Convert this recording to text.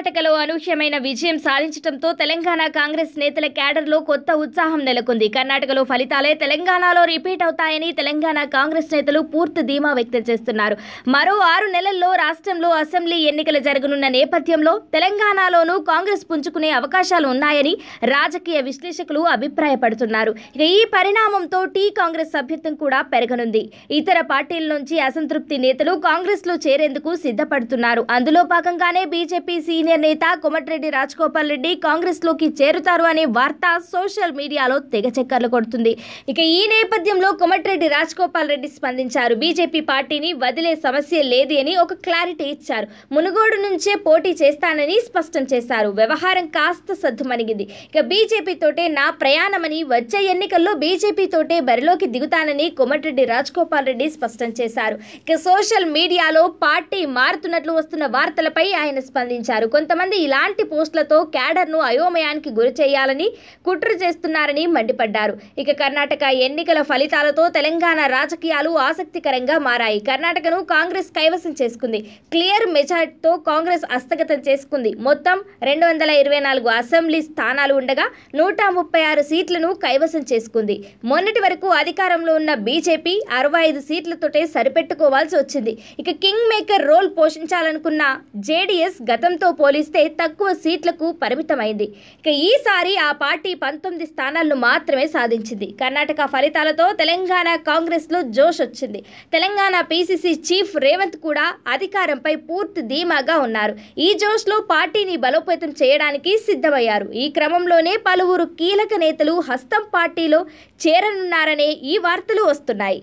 కర్ణాటకలో అనూహ్యమైన విజయం సాధించడంతో తెలంగాణ కాంగ్రెస్ నేతల క్యాడర్లో కొత్త ఉత్సాహం నెలకొంది కర్ణాటకలో ఫలితాలే తెలంగాణలో రిపీట్ అవుతాయని తెలంగాణ కాంగ్రెస్ నేతలు పూర్తి ధీమా వ్యక్తం చేస్తున్నారు మరో ఆరు నెలల్లో రాష్ట్రంలో అసెంబ్లీ ఎన్నికలు జరగనున్న నేపథ్యంలో తెలంగాణలోనూ కాంగ్రెస్ పుంజుకునే అవకాశాలు ఉన్నాయని రాజకీయ విశ్లేషకులు అభిప్రాయపడుతున్నారు ఈ పరిణామంతో టీ కాంగ్రెస్ సభ్యత్వం కూడా పెరగనుంది ఇతర పార్టీల నుంచి అసంతృప్తి నేతలు కాంగ్రెస్లో చేరేందుకు సిద్ధపడుతున్నారు అందులో భాగంగానే బీజేపీ సీనియర్ సీనియర్ నేత కోమటిరెడ్డి రాజగోపాల్ రెడ్డి కాంగ్రెస్లోకి చేరుతారు అనే వార్త సోషల్ మీడియాలో తెగ చక్కర్లు కొడుతుంది ఇక ఈ నేపథ్యంలో కోమటిరెడ్డి రాజగోపాల్ రెడ్డి స్పందించారు బీజేపీ పార్టీని వదిలే సమస్య లేదు అని ఒక క్లారిటీ ఇచ్చారు మునుగోడు నుంచే పోటీ చేస్తానని స్పష్టం చేశారు వ్యవహారం కాస్త సద్దుమణిగింది ఇక బీజేపీతోటే నా ప్రయాణమని వచ్చే ఎన్నికల్లో బీజేపీతోటే బరిలోకి దిగుతానని కోమటిరెడ్డి రాజగోపాల్ రెడ్డి స్పష్టం చేశారు ఇక సోషల్ మీడియాలో పార్టీ మారుతున్నట్లు వస్తున్న వార్తలపై ఆయన స్పందించారు కొంతమంది ఇలాంటి పోస్టులతో క్యాడర్ను అయోమయానికి గురి చేయాలని కుట్ర చేస్తున్నారని మండిపడ్డారు ఇక కర్ణాటక ఎన్నికల ఫలితాలతో తెలంగాణ రాజకీయాలు ఆసక్తికరంగా మారాయి కర్ణాటకను కాంగ్రెస్ కైవసం చేసుకుంది క్లియర్ మెజార్టీతో కాంగ్రెస్ హస్తగతం చేసుకుంది మొత్తం రెండు వందల ఇరవై నాలుగు అసెంబ్లీ స్థానాలు ఉండగా నూట ముప్పై ఆరు సీట్లను కైవసం చేసుకుంది మొన్నటి వరకు అధికారంలో ఉన్న బీజేపీ అరవై ఐదు సీట్లతోటే సరిపెట్టుకోవాల్సి వచ్చింది ఇక కింగ్ మేకర్ రోల్ పోషించాలనుకున్న జేడీఎస్ గతంతో పోలిస్తే తక్కువ సీట్లకు పరిమితమైంది ఇక ఈసారి ఆ పార్టీ పంతొమ్మిది స్థానాలను మాత్రమే సాధించింది కర్ణాటక ఫలితాలతో తెలంగాణ కాంగ్రెస్లో జోష్ వచ్చింది తెలంగాణ పీసీసీ చీఫ్ రేవంత్ కూడా అధికారంపై పూర్తి ధీమాగా ఉన్నారు ఈ జోష్లో పార్టీని బలోపేతం చేయడానికి సిద్ధమయ్యారు ఈ క్రమంలోనే పలువురు కీలక నేతలు హస్తం పార్టీలో చేరనున్నారనే ఈ వార్తలు వస్తున్నాయి